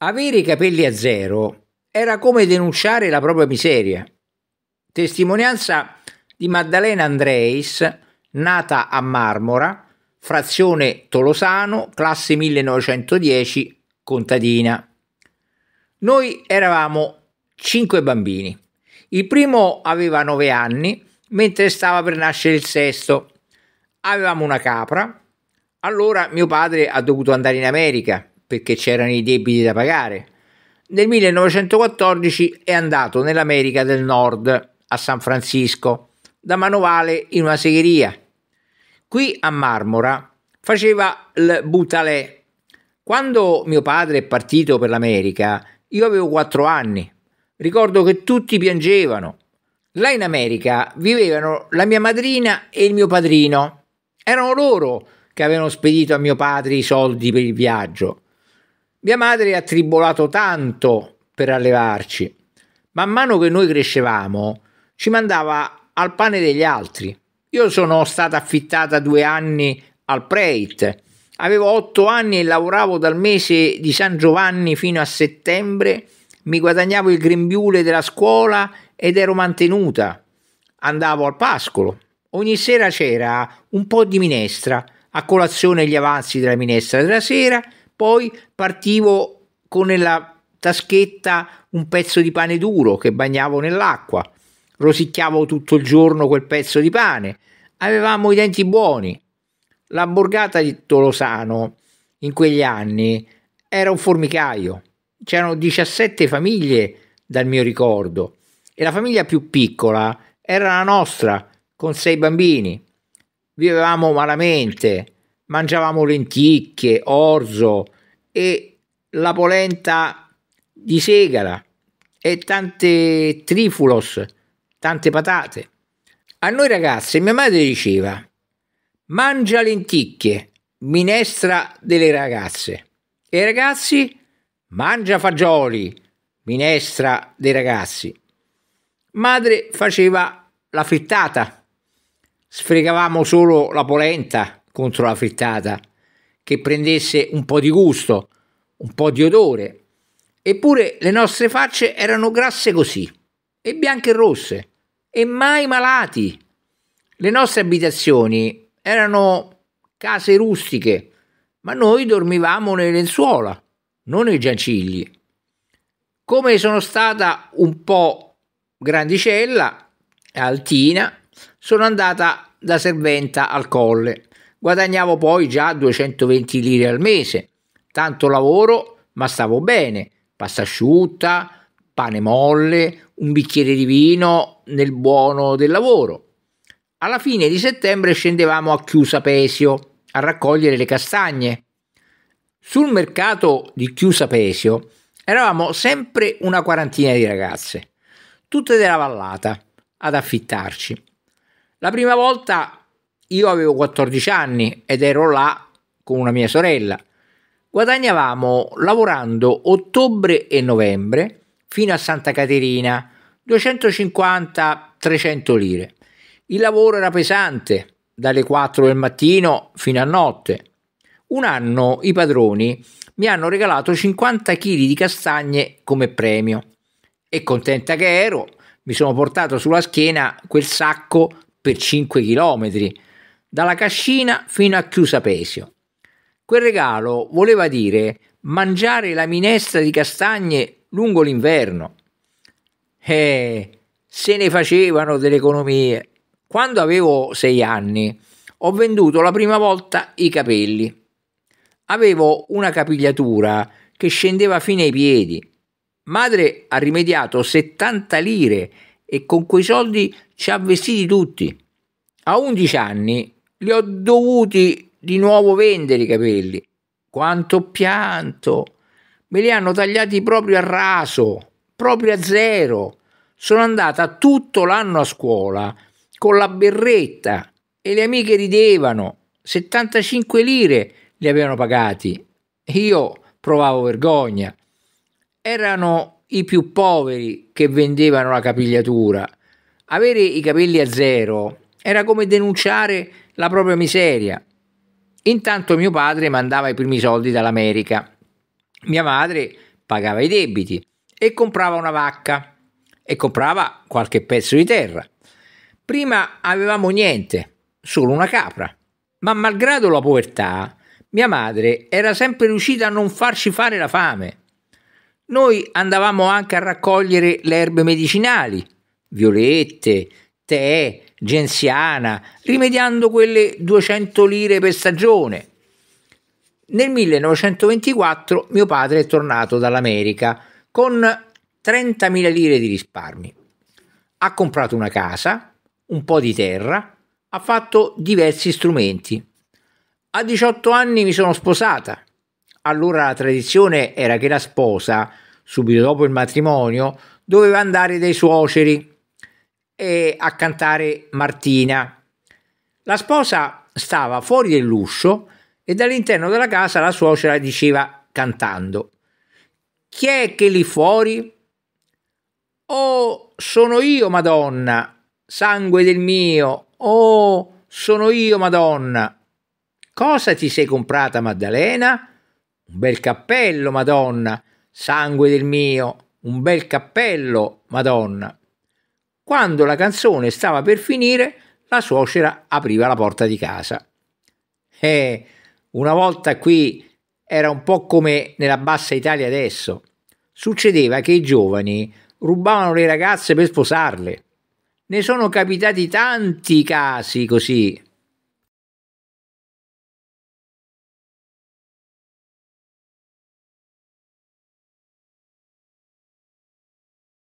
Avere i capelli a zero era come denunciare la propria miseria. Testimonianza di Maddalena Andreis, nata a Marmora, frazione Tolosano, classe 1910, contadina. Noi eravamo cinque bambini. Il primo aveva nove anni, mentre stava per nascere il sesto. Avevamo una capra. Allora mio padre ha dovuto andare in America perché c'erano i debiti da pagare. Nel 1914 è andato nell'America del Nord, a San Francisco, da manovale in una segheria. Qui a Marmora faceva il butalè. Quando mio padre è partito per l'America, io avevo quattro anni. Ricordo che tutti piangevano. Là in America vivevano la mia madrina e il mio padrino. Erano loro che avevano spedito a mio padre i soldi per il viaggio. Mia madre ha tribolato tanto per allevarci. Man mano che noi crescevamo, ci mandava al pane degli altri. Io sono stata affittata due anni al Preit. Avevo otto anni e lavoravo dal mese di San Giovanni fino a settembre. Mi guadagnavo il grembiule della scuola ed ero mantenuta. Andavo al pascolo. Ogni sera c'era un po' di minestra, a colazione gli avanzi della minestra della sera poi partivo con nella taschetta un pezzo di pane duro che bagnavo nell'acqua. Rosicchiavo tutto il giorno quel pezzo di pane. Avevamo i denti buoni. La borgata di Tolosano in quegli anni era un formicaio. C'erano 17 famiglie dal mio ricordo e la famiglia più piccola era la nostra con sei bambini. Vivevamo malamente mangiavamo lenticchie, orzo e la polenta di segala e tante trifulos, tante patate. A noi ragazze mia madre diceva mangia lenticchie, minestra delle ragazze e i ragazzi mangia fagioli, minestra dei ragazzi. Madre faceva la frittata, sfregavamo solo la polenta contro la frittata, che prendesse un po' di gusto, un po' di odore. Eppure le nostre facce erano grasse così, e bianche e rosse, e mai malati. Le nostre abitazioni erano case rustiche, ma noi dormivamo nelle lenzuola, non nei giacigli. Come sono stata un po' grandicella, altina, sono andata da serventa al colle Guadagnavo poi già 220 lire al mese. Tanto lavoro, ma stavo bene. Pasta asciutta, pane molle, un bicchiere di vino nel buono del lavoro. Alla fine di settembre scendevamo a Chiusa Pesio a raccogliere le castagne. Sul mercato di Chiusa Pesio eravamo sempre una quarantina di ragazze, tutte della vallata, ad affittarci. La prima volta io avevo 14 anni ed ero là con una mia sorella. Guadagnavamo lavorando ottobre e novembre fino a Santa Caterina 250-300 lire. Il lavoro era pesante, dalle 4 del mattino fino a notte. Un anno i padroni mi hanno regalato 50 kg di castagne come premio. E contenta che ero, mi sono portato sulla schiena quel sacco per 5 chilometri dalla cascina fino a Chiusapesio. Quel regalo voleva dire mangiare la minestra di castagne lungo l'inverno. Eh, se ne facevano delle economie. Quando avevo sei anni ho venduto la prima volta i capelli. Avevo una capigliatura che scendeva fino ai piedi. Madre ha rimediato 70 lire e con quei soldi ci ha vestiti tutti. A 11 anni li ho dovuti di nuovo vendere i capelli. Quanto pianto! Me li hanno tagliati proprio a raso, proprio a zero. Sono andata tutto l'anno a scuola con la berretta e le amiche ridevano. 75 lire li avevano pagati. Io provavo vergogna. Erano i più poveri che vendevano la capigliatura. Avere i capelli a zero era come denunciare la propria miseria. Intanto mio padre mandava i primi soldi dall'America. Mia madre pagava i debiti e comprava una vacca e comprava qualche pezzo di terra. Prima avevamo niente, solo una capra. Ma malgrado la povertà, mia madre era sempre riuscita a non farci fare la fame. Noi andavamo anche a raccogliere le erbe medicinali, violette, Tè, genziana, rimediando quelle 200 lire per stagione. Nel 1924 mio padre è tornato dall'America con 30.000 lire di risparmi. Ha comprato una casa, un po' di terra, ha fatto diversi strumenti. A 18 anni mi sono sposata. Allora la tradizione era che la sposa, subito dopo il matrimonio, doveva andare dai suoceri e a cantare Martina. La sposa stava fuori dell'uscio e dall'interno della casa la suocera diceva cantando: Chi è che lì fuori? Oh, sono io, Madonna, sangue del mio. Oh, sono io, Madonna. Cosa ti sei comprata, Maddalena? Un bel cappello, Madonna, sangue del mio, un bel cappello, Madonna. Quando la canzone stava per finire, la suocera apriva la porta di casa. E eh, una volta qui era un po' come nella bassa Italia adesso. Succedeva che i giovani rubavano le ragazze per sposarle. Ne sono capitati tanti casi così.